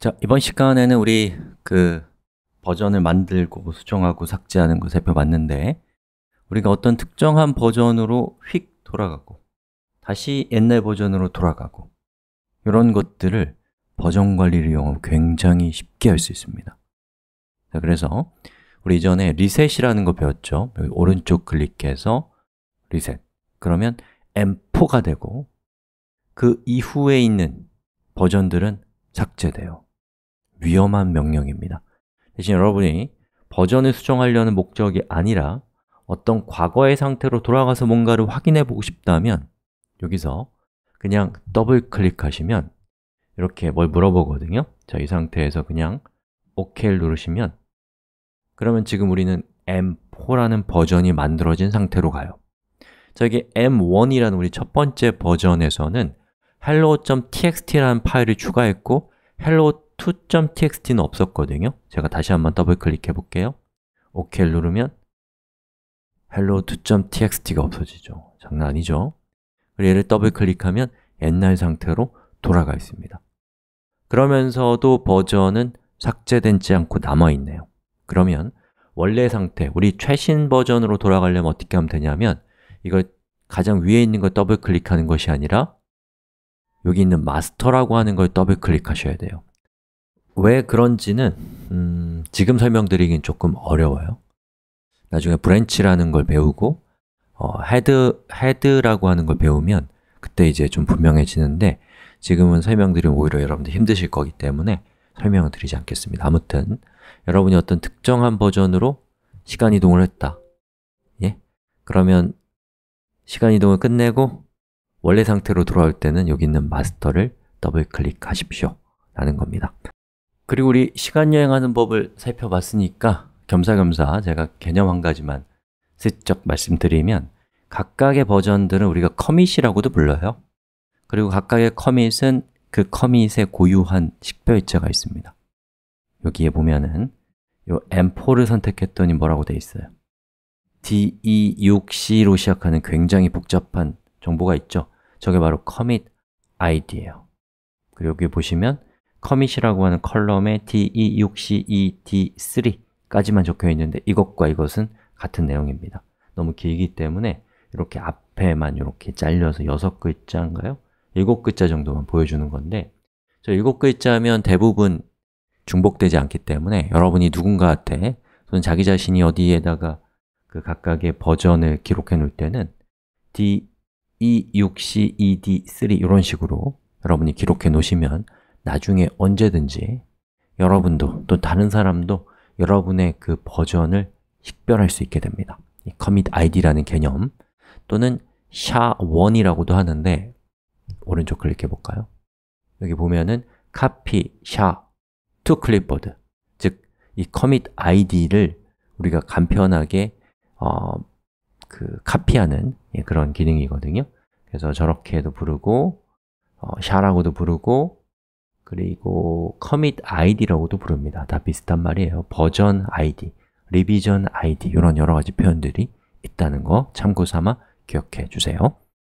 자, 이번 시간에는 우리 그 버전을 만들고 수정하고 삭제하는 거 살펴봤는데 우리가 어떤 특정한 버전으로 휙 돌아가고 다시 옛날 버전으로 돌아가고 이런 것들을 버전 관리를 이용하면 굉장히 쉽게 할 수 있습니다 자, 그래서 우리 이전에 리셋이라는 거 배웠죠 여기 오른쪽 클릭해서 리셋 그러면 M4가 되고 그 이후에 있는 버전들은 삭제돼요 위험한 명령입니다 대신 여러분이 버전을 수정하려는 목적이 아니라 어떤 과거의 상태로 돌아가서 뭔가를 확인해 보고 싶다면 여기서 그냥 더블 클릭하시면 이렇게 뭘 물어보거든요 자, 이 상태에서 그냥 OK를 누르시면 그러면 지금 우리는 M4라는 버전이 만들어진 상태로 가요 자, 여기 M1이라는 우리 첫 번째 버전에서는 hello.txt라는 파일을 추가했고 hello 2.txt는 없었거든요 제가 다시 한번 더블 클릭해 볼게요 OK 누르면 hello 2.txt가 없어지죠 장난 아니죠? 그리고 얘를 더블 클릭하면 옛날 상태로 돌아가 있습니다 그러면서도 버전은 삭제된지 않고 남아있네요 그러면 원래 상태, 우리 최신 버전으로 돌아가려면 어떻게 하면 되냐면 이걸 가장 위에 있는 걸 더블 클릭하는 것이 아니라 여기 있는 마스터라고 하는 걸 더블 클릭하셔야 돼요 왜 그런지는 음, 지금 설명드리긴 조금 어려워요 나중에 브랜치라는 걸 배우고 어, 헤드, 헤드라고 하는 걸 배우면 그때 이제 좀 분명해지는데 지금은 설명드리면 오히려 여러분들 힘드실 거기 때문에 설명을 드리지 않겠습니다 아무튼 여러분이 어떤 특정한 버전으로 시간 이동을 했다 예? 그러면 시간 이동을 끝내고 원래 상태로 돌아올 때는 여기 있는 마스터를 더블 클릭하십시오 라는 겁니다 그리고 우리 시간 여행하는 법을 살펴봤으니까 겸사겸사 제가 개념 한 가지만 슬쩍 말씀드리면 각각의 버전들은 우리가 커밋이라고도 불러요 그리고 각각의 커밋은 그 커밋의 고유한 식별자가 있습니다 여기에 보면은 요 M4를 선택했더니 뭐라고 돼 있어요? DE6C로 시작하는 굉장히 복잡한 정보가 있죠 저게 바로 커밋 아이디예요 그리고 여기 보시면 커밋이라고 하는 컬럼에 D26CED3까지만 적혀 있는데 이것과 이것은 같은 내용입니다. 너무 길기 때문에 이렇게 앞에만 이렇게 잘려서 6글자인가요? 7글자 정도만 보여주는 건데 저 7글자면 대부분 중복되지 않기 때문에 여러분이 누군가한테 또는 자기 자신이 어디에다가 그 각각의 버전을 기록해 놓을 때는 D26CED3 이런 식으로 여러분이 기록해 놓으시면 나중에 언제든지 여러분도 또 다른 사람도 여러분의 그 버전을 식별할 수 있게 됩니다 이 commit id라는 개념 또는 sha1이라고도 하는데 오른쪽 클릭해 볼까요? 여기 보면은 copy sha to clipboard 즉, 이 commit id를 우리가 간편하게 어, 그 카피하는 예, 그런 기능이거든요 그래서 저렇게도 부르고 어, 샤라고도 부르고 그리고 commit id라고도 부릅니다. 다 비슷한 말이에요. 버전 id, 리비전 id 이런 여러 가지 표현들이 있다는 거 참고 삼아 기억해 주세요.